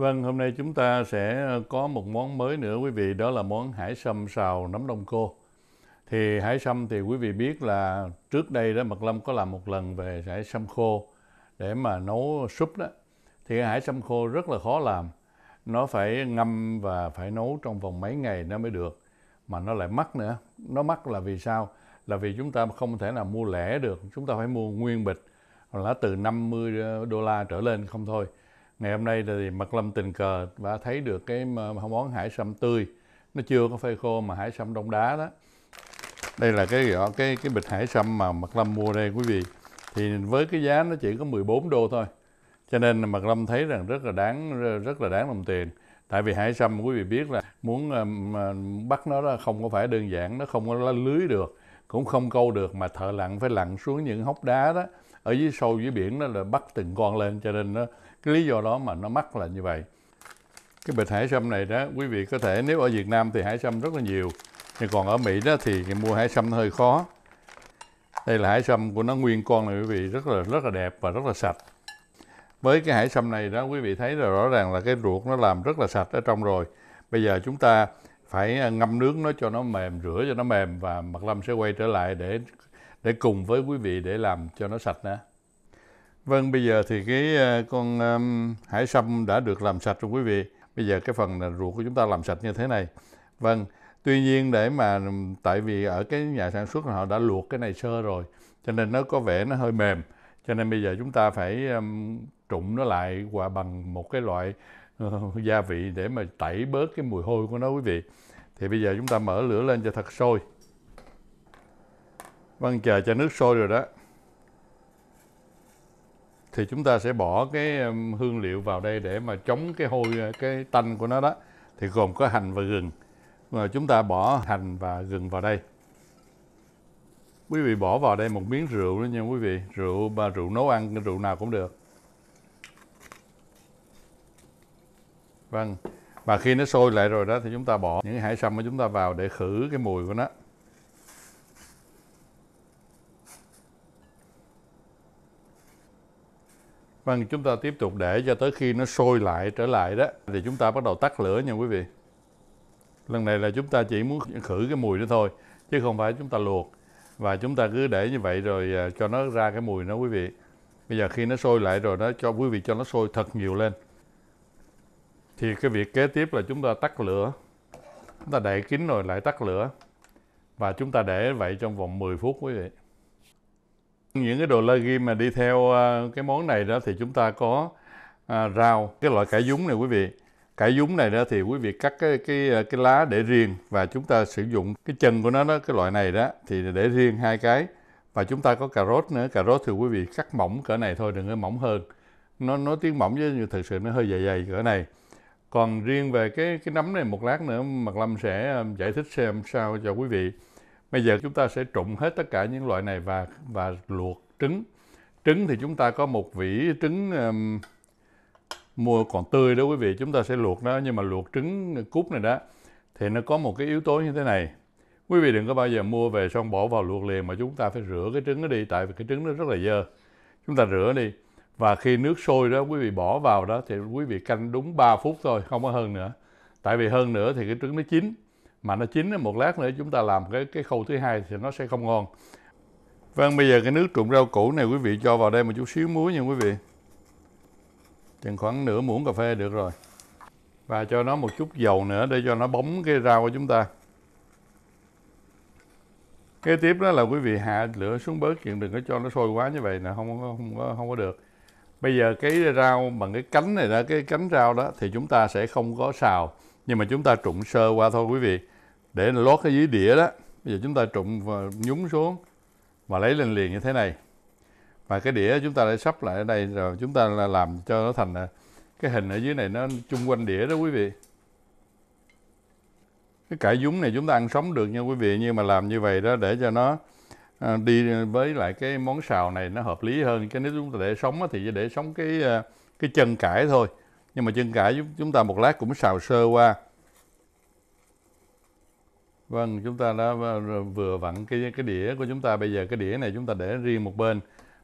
Vâng, hôm nay chúng ta sẽ ờ, có một món mới nữa quý vị, đó là món hải sâm xào nấm đông cô. Thì hải sâm thì quý vị biết là trước đây đó Mật Lâm có làm một lần về hải sâm khô để mà nấu súp đó. Thì hải sâm khô rất là khó làm. Nó phải ngâm và phải nấu trong vòng mấy ngày nó mới được. Mà nó lại mắc nữa. Nó mắc là vì sao? Là vì chúng ta không thể nào mua lẻ được. Chúng ta phải mua nguyên bịch là từ 50 ờ, đô la trở lên không thôi ngày hôm nay thì Mật Lâm tình cờ và thấy được cái món hải sâm tươi nó chưa có phơi khô mà hải sâm đông đá đó đây là cái rõ cái cái bịch hải sâm mà Mật Lâm mua đây quý vị thì với cái giá nó chỉ có 14 đô thôi cho nên Mật Lâm thấy rằng rất là đáng rất là đáng đồng tiền tại vì hải sâm quý vị biết là muốn ờ, bắt nó đó không có phải đơn giản nó không có lưới được cũng không câu được mà thợ lặn phải lặn xuống những hốc đá đó ở dưới sâu dưới biển đó là bắt từng con lên cho nên nó cái lý do đó mà nó mắc là như vậy cái bịch hải sâm này đó quý vị có thể nếu ở Việt Nam thì hải sâm rất là nhiều nhưng còn ở Mỹ đó thì mua hải sâm hơi khó đây là hải sâm của nó nguyên con này quý vị rất là rất là đẹp và rất là sạch với cái hải sâm này đó quý vị thấy là rõ ràng là cái ruột nó làm rất là sạch ở trong rồi bây giờ chúng ta phải à, ngâm nước nó cho nó mềm rửa cho nó mềm và mặt lâm sẽ quay trở lại để để cùng với quý vị để làm cho nó sạch nữa Vâng, bây giờ thì cái ờ, con um, hải sâm đã được làm sạch rồi quý vị. Bây giờ cái phần ờ, ruột của chúng ta làm sạch như thế này. Vâng, tuy nhiên để mà tại vì ở cái nhà sản xuất họ đã luộc cái này sơ rồi, cho nên nó có vẻ nó hơi mềm. Cho nên bây giờ chúng ta phải um, trụng nó lại qua bằng một cái loại uh, gia vị để mà tẩy bớt cái mùi hôi của nó quý vị. Thì bây giờ chúng ta mở lửa lên cho thật sôi. Vâng, chờ cho nước sôi rồi đó thì chúng ta sẽ bỏ cái um, hương liệu vào đây để mà chống cái hôi ờ, cái tanh của nó đó thì gồm có hành và gừng mà chúng ta bỏ hành và gừng vào đây quý vị bỏ vào đây một miếng rượu nữa nha quý vị rượu mà rượu nấu ăn rượu nào cũng được vâng và khi nó sôi lại rồi đó thì chúng ta bỏ những hải sâm của chúng ta vào để khử cái mùi của nó Vâng, chúng ta tiếp tục để cho tới khi nó sôi lại trở lại đó thì chúng ta bắt đầu tắt lửa nha quý vị. Lần này là chúng ta chỉ muốn khử cái mùi đó thôi chứ không phải chúng ta luộc và chúng ta cứ để như vậy rồi à, cho nó ra cái mùi nó quý vị. Bây giờ khi nó sôi lại rồi đó cho quý vị cho nó sôi thật nhiều lên. Thì cái việc kế tiếp là chúng ta tắt lửa. Chúng ta đậy kín rồi lại tắt lửa. Và chúng ta để vậy trong vòng 10 phút quý vị. Những cái đồ la ghim mà đi theo ờ, cái món này đó thì chúng ta có à, rau, cái loại cải dúng này quý vị. Cải dúng này đó thì quý vị cắt cái cái ờ, cái lá để riêng và chúng ta sử dụng cái chân của nó đó, cái loại này đó thì để riêng hai cái. Và chúng ta có cà rốt nữa, cà rốt thì quý vị cắt mỏng cỡ này thôi, đừng có mỏng hơn. Nó nó tiếng mỏng chứ thực sự nó hơi dày dày cỡ này. Còn riêng về cái cái nấm này một lát nữa Mạc Lâm sẽ giải thích xem sao cho quý vị. Bây giờ chúng ta sẽ trụng hết tất cả những loại này và và luộc trứng. Trứng thì chúng ta có một vỉ trứng um, mua còn tươi đó quý vị, chúng ta sẽ luộc nó nhưng mà luộc trứng cút này đó thì nó có một cái yếu tố như thế này. Quý vị đừng có bao giờ mua về xong bỏ vào luộc liền mà chúng ta phải rửa cái trứng nó đi tại vì cái trứng nó rất là dơ. Chúng ta rửa đi và khi nước sôi đó quý vị bỏ vào đó thì quý vị canh đúng 3 phút thôi, không có hơn nữa. Tại vì hơn nữa thì cái trứng nó chín mà nó chín một lát nữa chúng ta làm cái cái khâu thứ hai thì nó sẽ không ngon vâng bây giờ cái nước trụng rau củ này quý vị cho vào đây một chút xíu muối nha quý vị chừng khoảng nửa muỗng cà phê được rồi và cho nó một chút dầu nữa để cho nó bóng cái rau của chúng ta kế tiếp đó là quý vị hạ lửa xuống bớt chuyện đừng có cho nó sôi quá như vậy nè không có không có không có được bây giờ cái rau bằng cái cánh này đó cái cánh rau đó thì chúng ta sẽ không có xào nhưng mà chúng ta trụng sơ qua thôi quý vị để lót cái dưới đĩa đó bây giờ chúng ta trụng và nhúng xuống và lấy lên liền như thế này và cái đĩa chúng ta đã sắp lại ở đây rồi chúng ta là làm cho nó thành à, cái hình ở dưới này nó chung quanh đĩa đó quý vị cái cải dúng này chúng ta ăn sống được nha quý vị nhưng mà làm như vậy đó để cho nó à, đi với lại cái món xào này nó hợp lý hơn cái nếu chúng ta để sống thì để sống cái à, cái chân cải thôi nhưng mà chân cải chúng ta một lát cũng xào sơ qua vâng chúng ta đã vừa vặn cái cái đĩa của chúng ta bây giờ cái đĩa này chúng ta để riêng một bên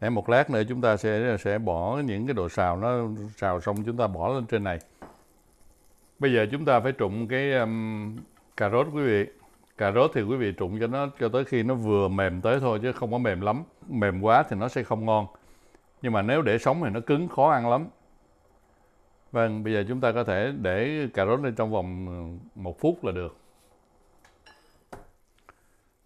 để một lát nữa chúng ta sẽ sẽ bỏ những cái đồ xào nó xào xong chúng ta bỏ lên trên này bây giờ chúng ta phải trụng cái um, cà rốt quý vị cà rốt thì quý vị trụng cho nó cho tới khi nó vừa mềm tới thôi chứ không có mềm lắm mềm quá thì nó sẽ không ngon nhưng mà nếu để sống thì nó cứng khó ăn lắm Vâng, bây giờ chúng ta có thể để cà rốt lên trong vòng ờ, một phút là được.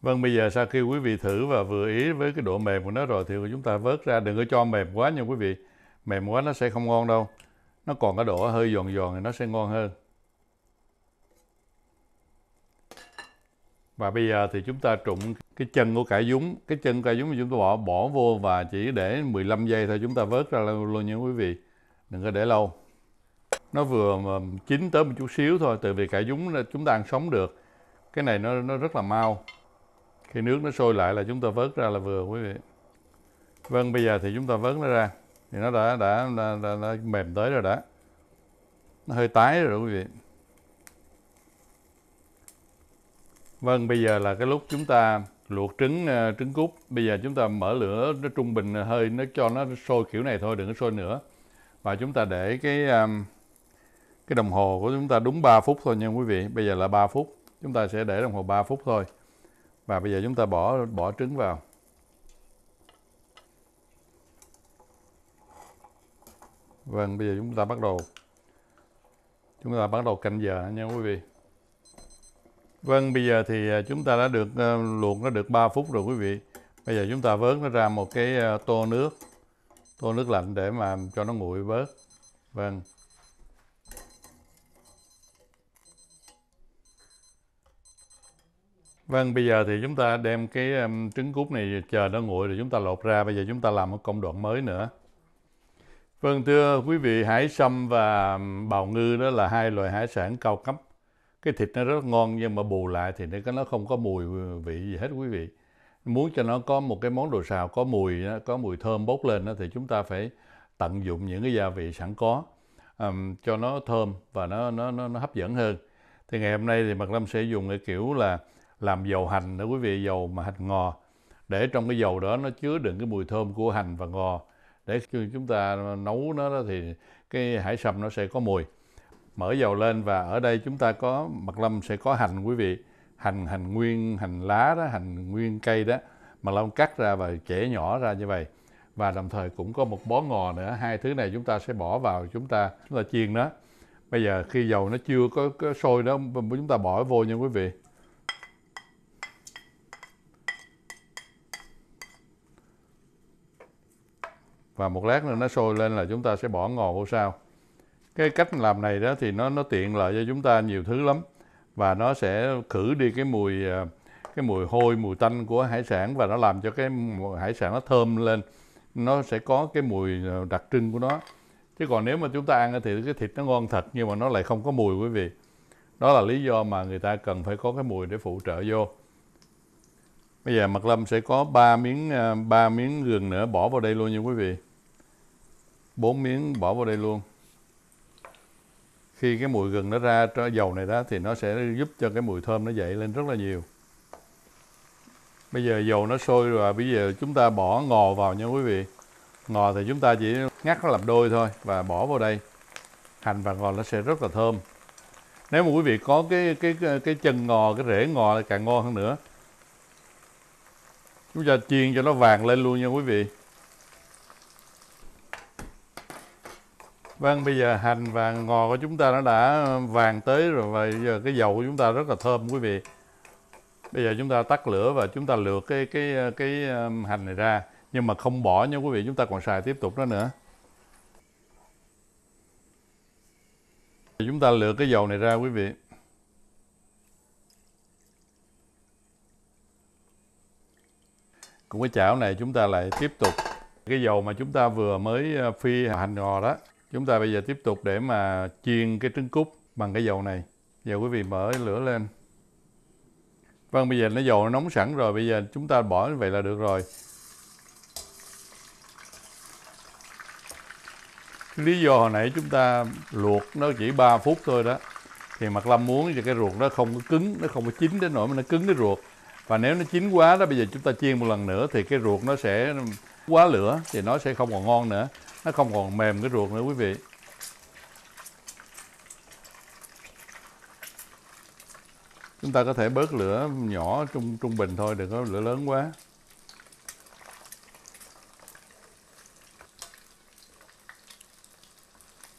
Vâng, bây giờ sau khi quý vị thử và vừa ý với cái độ mềm của nó rồi thì chúng ta vớt ra, đừng có cho mềm quá nha quý vị. Mềm quá nó sẽ không ngon đâu. Nó còn cái độ hơi giòn giòn thì nó sẽ ngon hơn. Và bây giờ thì chúng ta trụng cái chân của cải dúng, cái chân cải dúng mà chúng ta bỏ bỏ vô và chỉ để 15 giây thôi chúng ta vớt ra luôn nha quý vị. Đừng có để lâu nó vừa chín tới một chút xíu thôi từ vì cải dúng chúng ta ăn sống được cái này nó nó rất là mau khi nước nó sôi lại là chúng ta vớt ra là vừa quý vị vâng bây giờ thì chúng ta vớt nó ra thì nó đã đã, đã, đã, đã mềm tới rồi đã nó hơi tái rồi quý vị vâng bây giờ là cái lúc chúng ta luộc trứng ờ, trứng cút bây giờ chúng ta mở lửa nó trung bình hơi nó cho nó sôi kiểu này thôi đừng có sôi nữa và chúng ta để cái um, cái đồng hồ của chúng ta đúng 3 phút thôi nha quý vị bây giờ là 3 phút chúng ta sẽ để đồng hồ 3 phút thôi và bây giờ chúng ta bỏ bỏ trứng vào vâng bây giờ chúng ta bắt đầu chúng ta bắt đầu canh giờ nha quý vị vâng bây giờ thì à, chúng ta đã được à, luộc nó được 3 phút rồi quý vị bây giờ chúng ta vớt nó ra một cái à, tô nước tô nước lạnh để mà cho nó nguội bớt vâng Vâng, bây giờ thì chúng ta đem cái um, trứng cút này chờ nó nguội rồi chúng ta lột ra. Bây giờ chúng ta làm một công đoạn mới nữa. Vâng, thưa quý vị, hải sâm và bào ngư đó là hai loại hải sản cao cấp. Cái thịt nó rất ngon nhưng mà bù lại thì nó không có mùi vị gì hết quý vị. Muốn cho nó có một cái món đồ xào có mùi có mùi thơm bốc lên đó, thì chúng ta phải tận dụng những cái gia vị sẵn có um, cho nó thơm và nó, nó nó nó hấp dẫn hơn. Thì ngày hôm nay thì Mạc Lâm sẽ dùng cái kiểu là làm dầu hành đó quý vị dầu mà hành ngò để trong cái dầu đó nó chứa đựng cái mùi thơm của hành và ngò để khi chúng ta nấu nó thì cái hải sâm nó sẽ có mùi mở dầu lên và ở đây chúng ta có mật lâm sẽ có hành quý vị hành hành nguyên hành lá đó hành nguyên cây đó mật lâm cắt ra và chẻ nhỏ ra như vậy và đồng thời cũng có một bó ngò nữa hai thứ này chúng ta sẽ bỏ vào chúng ta chúng ta chiên nó bây giờ khi dầu nó chưa có, có sôi đó chúng ta bỏ vô nha quý vị và một lát nữa nó sôi lên là chúng ta sẽ bỏ ngò khô sao cái cách làm này đó thì nó nó tiện lợi cho chúng ta nhiều thứ lắm và nó sẽ khử đi cái mùi à, cái mùi hôi mùi tanh của hải sản và nó làm cho cái hải sản nó thơm lên nó sẽ có cái mùi à, đặc trưng của nó chứ còn nếu mà chúng ta ăn thì cái thịt nó ngon thật nhưng mà nó lại không có mùi quý vị đó là lý do mà người ta cần phải có cái mùi để phụ trợ vô Bây giờ mặt Lâm sẽ có 3 miếng 3 à, miếng gừng nữa bỏ vào đây luôn nha quý vị. 4 miếng bỏ vào đây luôn. Khi cái mùi gừng nó ra cho dầu này đó thì nó sẽ giúp cho cái mùi thơm nó dậy lên rất là nhiều. Bây giờ dầu nó sôi rồi, bây giờ chúng ta bỏ ngò vào nha quý vị. Ngò thì chúng ta chỉ ngắt nó làm đôi thôi và bỏ vào đây. Hành và ngò nó sẽ rất là thơm. Nếu mà quý vị có cái cái cái chân ngò, cái rễ ngò thì càng ngon hơn nữa chúng ta chiên cho nó vàng lên luôn nha quý vị Vâng, bây giờ hành vàng ngò của chúng ta nó đã vàng tới rồi và bây giờ cái dầu của chúng ta rất là thơm quý vị. Bây giờ chúng ta tắt lửa và chúng ta lượt cái cái cái um, hành này ra nhưng mà không bỏ nha quý vị, chúng ta còn xài tiếp tục đó nữa. Chúng ta lượt cái dầu này ra quý vị. Cùng cái chảo này chúng ta lại tiếp tục cái dầu mà chúng ta vừa mới ờ, phi hành ngò đó. Chúng ta bây giờ tiếp tục để mà chiên cái trứng cút bằng cái dầu này. Giờ quý vị mở lửa lên. Vâng, bây giờ nó dầu nó nóng sẵn rồi, bây giờ chúng ta bỏ như vậy là được rồi. Cái lý do hồi nãy chúng ta luộc nó chỉ 3 phút thôi đó. Thì Mặt Lâm muốn thì cái ruột nó không có cứng, nó không có chín đến nỗi mà nó cứng cái ruột và nếu nó chín quá đó bây giờ chúng ta chiên một lần nữa thì cái ruột nó sẽ quá lửa thì nó sẽ không còn ngon nữa nó không còn mềm cái ruột nữa quý vị chúng ta có thể bớt lửa nhỏ trung trung bình thôi đừng có lửa lớn quá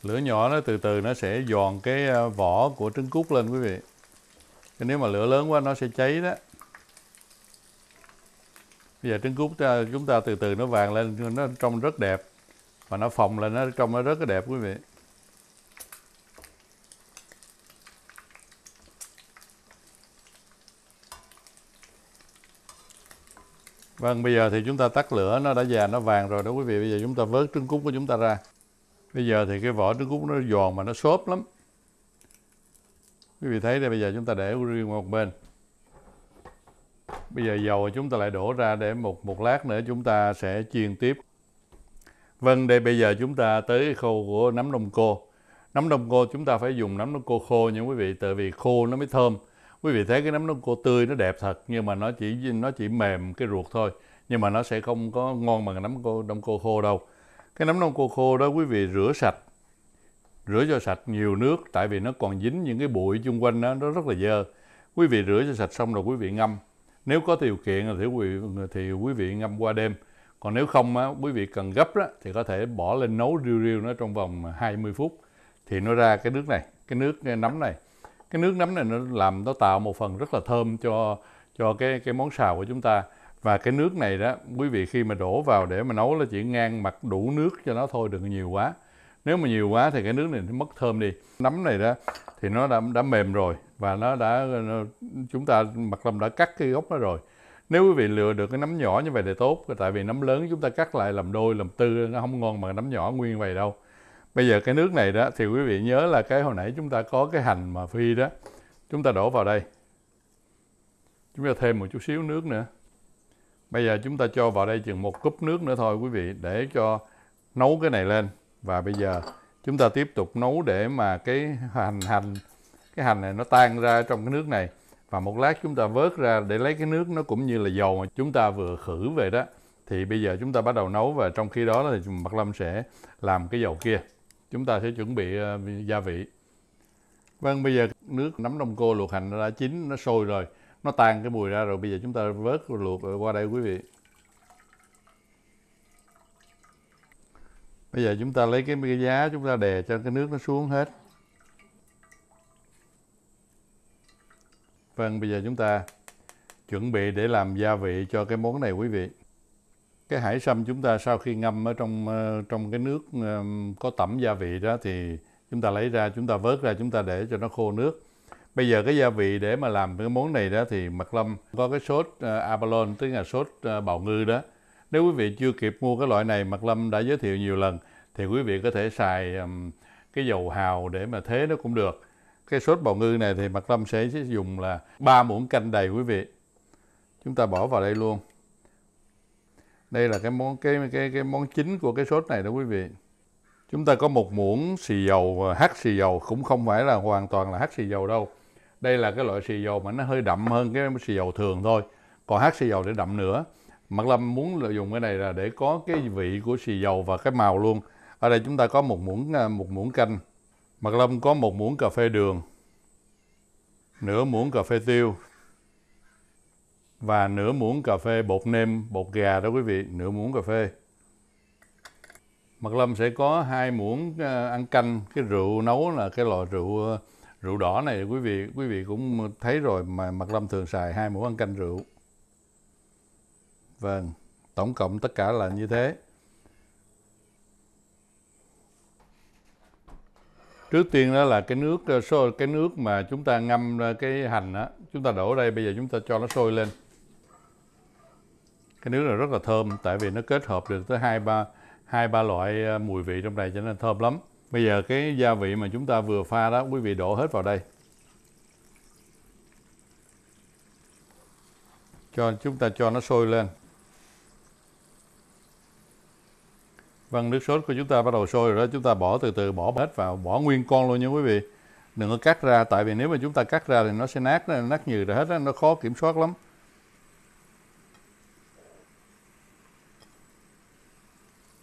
lửa nhỏ nó từ từ nó sẽ giòn cái à, vỏ của trứng cút lên quý vị nếu mà lửa lớn quá nó sẽ cháy đó bây giờ trứng cút à, chúng ta từ từ nó vàng lên nó trông rất đẹp và nó phồng lên nó trông nó rất là đẹp quý vị Vâng, bây giờ thì chúng ta tắt lửa, nó đã già, nó vàng rồi đó quý vị. Bây giờ chúng ta vớt trứng cút của chúng ta ra. Bây giờ thì cái vỏ trứng cút nó giòn mà nó xốp lắm. Quý vị thấy đây, bây giờ chúng ta để riêng một bên. Bây giờ dầu chúng ta lại đổ ra để một một lát nữa chúng ta sẽ chiên tiếp. Vâng, đây bây giờ chúng ta tới khâu của nấm đông cô. Nấm đông cô chúng ta phải dùng nấm đông cô khô nha quý vị, tại vì khô nó mới thơm. Quý vị thấy cái nấm đông cô tươi nó đẹp thật nhưng mà nó chỉ nó chỉ mềm cái ruột thôi, nhưng mà nó sẽ không có ngon bằng nấm cô đông cô khô đâu. Cái nấm đông cô khô đó quý vị rửa sạch rửa cho sạch nhiều nước tại vì nó còn dính những cái bụi xung quanh đó, nó rất là dơ quý vị rửa cho sạch xong rồi quý vị ngâm nếu có điều kiện thì quý vị thì quý vị ngâm qua đêm còn nếu không á, quý vị cần gấp đó, thì có thể bỏ lên nấu riêu riêu nó trong vòng 20 phút thì nó ra cái nước này cái nước cái nấm này cái nước nấm này nó làm nó tạo một phần rất là thơm cho cho cái cái món xào của chúng ta và cái nước này đó quý vị khi mà đổ vào để mà nấu là chỉ ngang mặt đủ nước cho nó thôi đừng nhiều quá nếu mà nhiều quá thì cái nước này nó mất thơm đi nấm này đó thì nó đã đã mềm rồi và nó đã nó, chúng ta mặt lâm đã cắt cái gốc nó rồi nếu quý vị lựa được cái nấm nhỏ như vậy thì tốt tại vì nấm lớn chúng ta cắt lại làm đôi làm tư nó không ngon bằng nấm nhỏ nguyên vậy đâu bây giờ cái nước này đó thì quý vị nhớ là cái hồi nãy chúng ta có cái hành mà phi đó chúng ta đổ vào đây chúng ta thêm một chút xíu nước nữa bây giờ chúng ta cho vào đây chừng một cúp nước nữa thôi quý vị để cho nấu cái này lên và bây giờ chúng ta tiếp tục nấu để mà cái hành hành cái hành này nó tan ra trong cái nước này và một lát chúng ta vớt ra để lấy cái nước nó cũng như là dầu mà chúng ta vừa khử về đó thì bây giờ chúng ta bắt đầu nấu và trong khi đó thì mặt Lâm sẽ làm cái dầu kia chúng ta sẽ chuẩn bị ờ, gia vị vâng bây giờ nước nấm đông cô luộc hành nó đã chín nó sôi rồi nó tan cái mùi ra rồi bây giờ chúng ta vớt luộc qua đây quý vị bây giờ chúng ta lấy cái, giá chúng ta đè cho cái nước nó xuống hết vâng bây giờ chúng ta chuẩn bị để làm gia vị cho cái món này quý vị cái hải sâm chúng ta sau khi ngâm ở trong ờ, trong cái nước ờ, có tẩm gia vị đó thì chúng ta lấy ra chúng ta vớt ra chúng ta để cho nó khô nước bây giờ cái gia vị để mà làm cái món này đó thì mặt lâm có cái sốt ờ, abalone tức là sốt bào ngư đó nếu quý vị chưa kịp mua cái loại này mặt Lâm đã giới thiệu nhiều lần thì quý vị có thể xài um, cái dầu hào để mà thế nó cũng được. Cái sốt bào ngư này thì mặt Lâm sẽ dùng là 3 muỗng canh đầy quý vị. Chúng ta bỏ vào đây luôn. Đây là cái món cái cái cái món chính của cái sốt này đó quý vị. Chúng ta có một muỗng xì dầu à, hắc xì dầu cũng không phải là hoàn toàn là hắc xì dầu đâu. Đây là cái loại xì dầu mà nó hơi đậm hơn cái xì dầu thường thôi. Còn hắc xì dầu để đậm nữa. Mạc Lâm muốn dùng cái này là để có cái vị của xì dầu và cái màu luôn. Ở đây chúng ta có một muỗng à, một muỗng canh. Mạc Lâm có một muỗng cà phê đường, nửa muỗng cà phê tiêu và nửa muỗng cà phê bột nêm, bột gà đó quý vị, nửa muỗng cà phê. Mạc Lâm sẽ có hai muỗng à, ăn canh, cái rượu nấu là cái loại rượu rượu đỏ này quý vị, quý vị cũng thấy rồi mà Mạc Lâm thường xài hai muỗng ăn canh rượu. Vâng, tổng cộng tất cả là như thế. Trước tiên đó là cái nước ờ, sôi cái nước mà chúng ta ngâm ờ, cái hành á, chúng ta đổ đây bây giờ chúng ta cho nó sôi lên. Cái nước này rất là thơm tại vì nó kết hợp được tới hai ba hai ba loại ờ, mùi vị trong này cho nên thơm lắm. Bây giờ cái gia vị mà chúng ta vừa pha đó quý vị đổ hết vào đây. Cho chúng ta cho nó sôi lên. Vâng, nước sốt của chúng ta bắt đầu sôi rồi đó, chúng ta bỏ từ từ bỏ hết vào, bỏ nguyên con luôn nha quý vị. Đừng có cắt ra tại vì nếu mà chúng ta cắt ra thì nó sẽ nát nát nhừ rồi hết đó, nó khó kiểm soát lắm.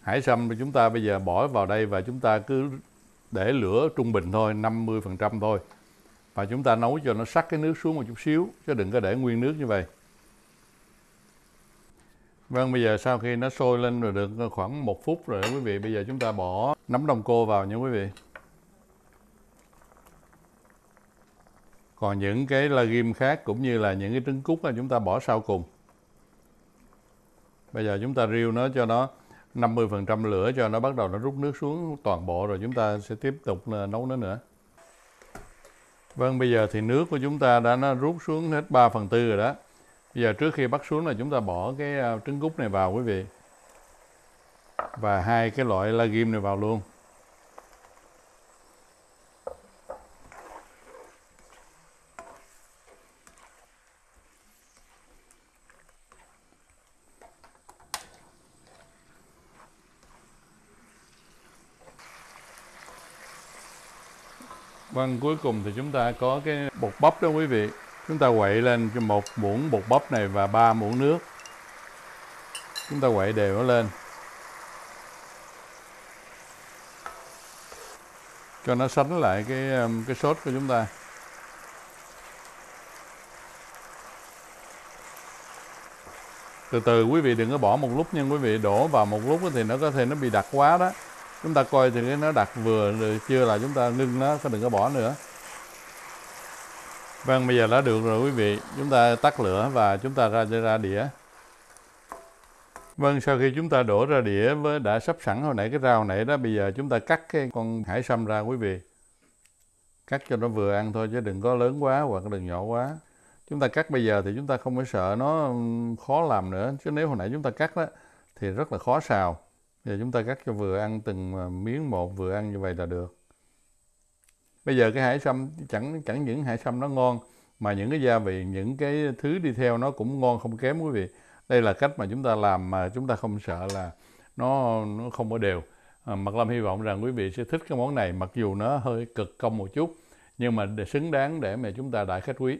Hải sâm thì chúng ta bây giờ bỏ vào đây và chúng ta cứ để lửa trung bình thôi, 50% thôi. Và chúng ta nấu cho nó sắc cái nước xuống một chút xíu chứ đừng có để nguyên nước như vậy. Vâng, bây giờ sau khi nó sôi lên rồi được khoảng 1 phút rồi quý vị, bây giờ chúng ta bỏ nấm đông cô vào nha quý vị. Còn những cái la ghim khác cũng như là những cái trứng cút là chúng ta bỏ sau cùng. Bây giờ chúng ta riêu nó cho nó 50% lửa cho nó bắt đầu nó rút nước xuống toàn bộ rồi chúng ta sẽ tiếp tục nấu nó nữa. Vâng, bây giờ thì nước của chúng ta đã nó rút xuống hết 3 phần tư rồi đó. Bây giờ trước khi bắt xuống là chúng ta bỏ cái à, trứng cút này vào quý vị. Và hai cái loại la ghim này vào luôn. Vâng, cuối cùng thì chúng ta có cái bột bắp đó quý vị chúng ta quậy lên cho một muỗng bột bắp này và ba muỗng nước chúng ta quậy đều nó lên cho nó sánh lại cái um, cái sốt của chúng ta từ từ quý vị đừng có bỏ một lúc nhưng quý vị đổ vào một lúc thì nó có thể nó bị đặc quá đó chúng ta coi thì nó đặc vừa rồi chưa là chúng ta ngưng nó đừng có bỏ nữa Vâng, bây giờ đã được rồi quý vị. Chúng ta tắt lửa và chúng ta ra ra đĩa. Vâng, sau khi chúng ta đổ ra đĩa với đã sắp sẵn hồi nãy cái rau nãy đó, bây giờ chúng ta cắt cái con hải sâm ra quý vị. Cắt cho nó vừa ăn thôi chứ đừng có lớn quá hoặc đừng nhỏ quá. Chúng ta cắt bây giờ thì chúng ta không phải sợ nó khó làm nữa, chứ nếu hồi nãy chúng ta cắt đó thì rất là khó xào. Bây giờ chúng ta cắt cho vừa ăn từng ờ, miếng một vừa ăn như vậy là được bây giờ cái hải sâm chẳng chẳng những hải sâm nó ngon mà những cái gia vị những cái thứ đi theo nó cũng ngon không kém quý vị đây là cách mà chúng ta làm mà chúng ta không sợ là nó nó không có đều à, mặt lâm hy vọng rằng quý vị sẽ thích cái món này mặc dù nó hơi cực công một chút nhưng mà để xứng đáng để mà chúng ta đại khách quý